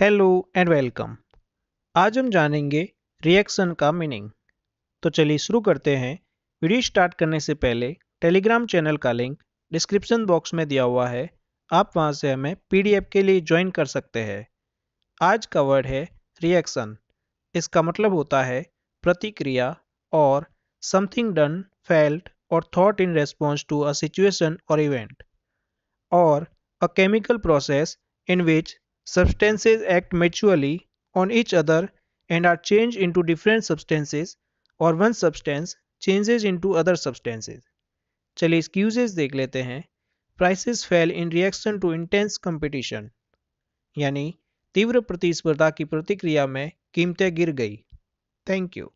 hello and welcome आज हम जानेंगे रिएक्शन का मीनिंग तो चलिए शुरू करते हैं वीडियो स्टार्ट करने से पहले टेलीग्राम चैनल का लिंक डिस्क्रिप्शन बॉक्स में दिया हुआ है आप वहां से हमें पीडीएफ के लिए ज्वाइन कर सकते हैं आज का वर्ड है रिएक्शन इसका मतलब होता है प्रतिक्रिया और something done felt or thought in response to a situation or event or a chemical process in which Substances act mutually on each other and are changed into different substances or one substance changes into other substances चलिए examples देख लेते हैं prices fell in reaction to intense competition यानी तीव्र प्रतिस्पर्धा की प्रतिक्रिया में कीमतें गिर गई थैंक यू